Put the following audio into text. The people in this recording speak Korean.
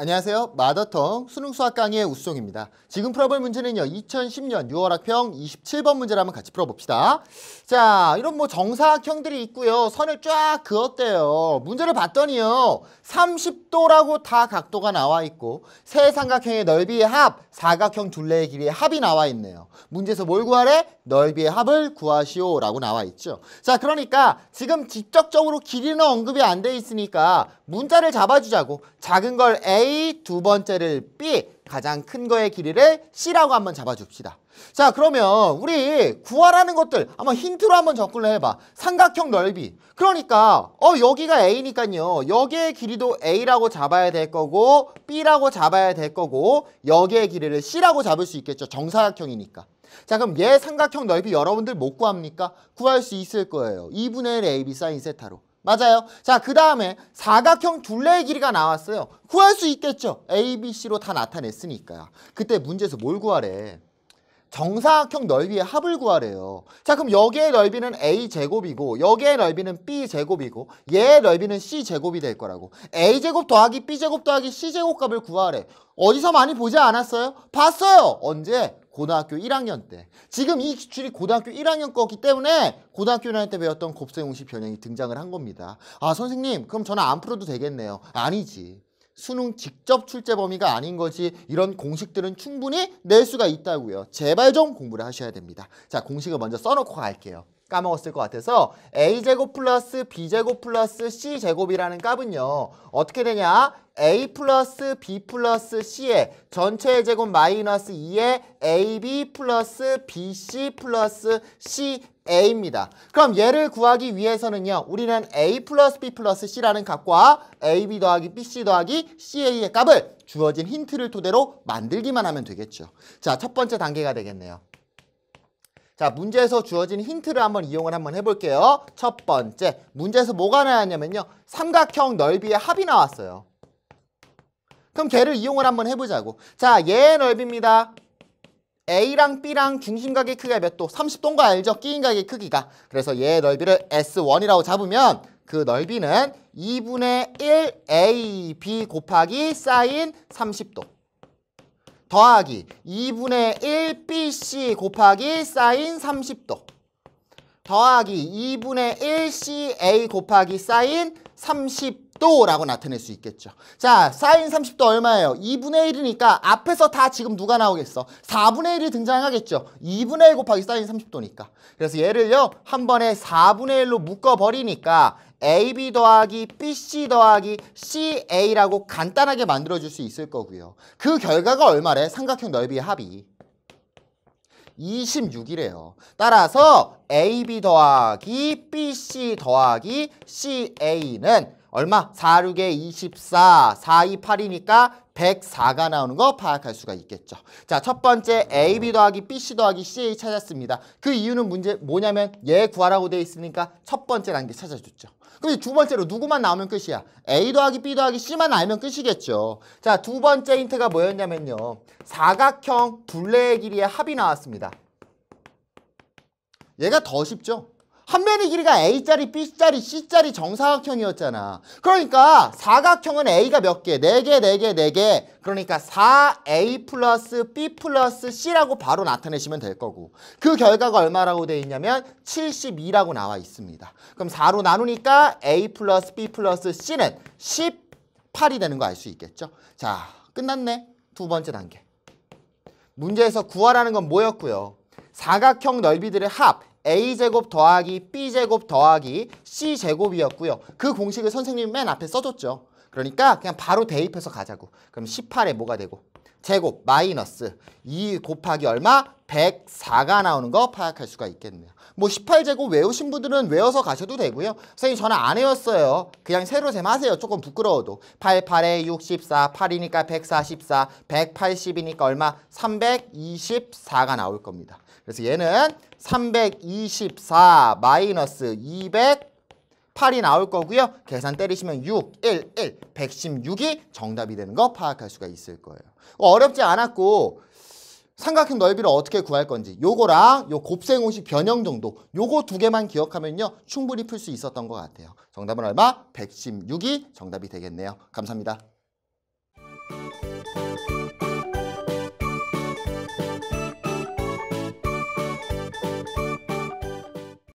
안녕하세요. 마더텅 수능 수학 강의 우수종입니다. 지금 풀어볼 문제는요. 2010년 6월 학평 27번 문제를 한번 같이 풀어봅시다. 자, 이런 뭐 정사각형들이 있고요. 선을 쫙 그었대요. 문제를 봤더니요. 30도라고 다 각도가 나와 있고 세 삼각형의 넓이의 합, 사각형 둘레의 길이의 합이 나와 있네요. 문제에서 뭘 구하래? 넓이의 합을 구하시오라고 나와 있죠. 자, 그러니까 지금 직접적으로 길이는 언급이 안 돼 있으니까 문자를 잡아주자고 작은 걸 A A 두 번째를 B 가장 큰 거의 길이를 C라고 한번 잡아줍시다. 자 그러면 우리 구하라는 것들 한번 힌트로 한번 접근을 해봐. 삼각형 넓이. 그러니까 어 여기가 A니까요. 여기의 길이도 A라고 잡아야 될 거고 B라고 잡아야 될 거고 여기의 길이를 C라고 잡을 수 있겠죠. 정사각형이니까. 자 그럼 얘 삼각형 넓이 여러분들 못 구합니까? 구할 수 있을 거예요. 2분의 1 AB 사인 세타로. 맞아요. 자, 그 다음에 사각형 둘레의 길이가 나왔어요. 구할 수 있겠죠. A, B, C로 다 나타냈으니까. 그때 문제에서 뭘 구하래? 정사각형 넓이의 합을 구하래요. 자, 그럼 여기의 넓이는 A제곱이고 여기의 넓이는 B제곱이고 얘의 넓이는 C제곱이 될 거라고. A제곱 더하기 B제곱 더하기 C제곱 값을 구하래. 어디서 많이 보지 않았어요? 봤어요. 언제? 고등학교 1학년 때 지금 이 기출이 고등학교 1학년 거기 때문에 고등학교 1학년 때 배웠던 곱셈공식 변형이 등장을 한 겁니다 아 선생님 그럼 저는 안 풀어도 되겠네요 아니지 수능 직접 출제 범위가 아닌 거지 이런 공식들은 충분히 낼 수가 있다고요 제발 좀 공부를 하셔야 됩니다 자 공식을 먼저 써놓고 갈게요 까먹었을 것 같아서 a제곱 플러스 b제곱 플러스 c제곱이라는 값은요. 어떻게 되냐? a 플러스 b 플러스 c의 전체 제곱 마이너스 2의 ab 플러스 bc 플러스 c A입니다. 그럼 얘를 구하기 위해서는요. 우리는 A 플러스 B 플러스 C라는 값과 AB 더하기 BC 더하기 CA의 값을 주어진 힌트를 토대로 만들기만 하면 되겠죠. 자, 첫 번째 단계가 되겠네요. 자, 문제에서 주어진 힌트를 한번 이용을 한번 해볼게요. 첫 번째, 문제에서 뭐가 나왔냐면요. 삼각형 넓이의 합이 나왔어요. 그럼 걔를 이용을 한번 해보자고. 자, 얘의 넓이입니다. A랑 B랑 중심각의 크기가 몇 도? 30도인 거 알죠? 끼인각의 크기가. 그래서 얘의 넓이를 S1이라고 잡으면 그 넓이는 2분의 1 AB 곱하기 사인 30도. 더하기 2분의 1BC 곱하기 사인 30도 더하기 2분의 1CA 곱하기 사인 30도라고 나타낼 수 있겠죠. 자, 사인 30도 얼마예요? 2분의 1이니까 앞에서 다 지금 누가 나오겠어? 4분의 1이 등장하겠죠. 2분의 1 곱하기 사인 30도니까. 그래서 얘를요, 한 번에 4분의 1로 묶어버리니까 AB 더하기 BC 더하기 CA라고 간단하게 만들어줄 수 있을 거고요. 그 결과가 얼마래? 삼각형 넓이의 합이. 26이래요. 따라서 AB 더하기 BC 더하기 CA는 얼마? 4, 6에 24, 4, 2, 8이니까 104가 나오는 거 파악할 수가 있겠죠. 자, 첫 번째 AB 더하기 BC 더하기 CA 찾았습니다. 그 이유는 문제 뭐냐면 얘 구하라고 돼 있으니까 첫 번째 단게 찾아줬죠. 그럼 두 번째로 누구만 나오면 끝이야? A 더하기 B 더하기 C만 알면 끝이겠죠. 자, 두 번째 힌트가 뭐였냐면요. 사각형 둘레의 길이의 합이 나왔습니다. 얘가 더 쉽죠? 한 면의 길이가 A자리, B자리, C자리 정사각형이었잖아. 그러니까 사각형은 A가 몇 개? 4개4개4개 그러니까 4A 플러스 B 플러스 C라고 바로 나타내시면 될 거고 그 결과가 얼마라고 돼 있냐면 72라고 나와 있습니다. 그럼 4로 나누니까 A 플러스 B 플러스 C는 18이 되는 거 알 수 있겠죠? 자, 끝났네. 두 번째 단계. 문제에서 구하라는 건 뭐였고요? 사각형 넓이들의 합 a제곱 더하기 b제곱 더하기 c제곱이었고요. 그 공식을 선생님이 맨 앞에 써줬죠. 그러니까 그냥 바로 대입해서 가자고. 그럼 18에 뭐가 되고 제곱 마이너스 2 곱하기 얼마? 104가 나오는 거 파악할 수가 있겠네요. 뭐 18제곱 외우신 분들은 외워서 가셔도 되고요. 선생님 저는 안 외웠어요. 그냥 세로 셈하세요. 조금 부끄러워도. 88에 64, 8이니까 144, 180이니까 얼마? 324가 나올 겁니다. 그래서 얘는 324 마이너스 200 8이 나올 거고요. 계산 때리시면 6, 1, 1, 116이 정답이 되는 거 파악할 수가 있을 거예요. 어, 어렵지 않았고 삼각형 넓이를 어떻게 구할 건지 요거랑 요 곱셈공식 변형 정도 요거 두 개만 기억하면요. 충분히 풀 수 있었던 것 같아요. 정답은 얼마? 116이 정답이 되겠네요. 감사합니다.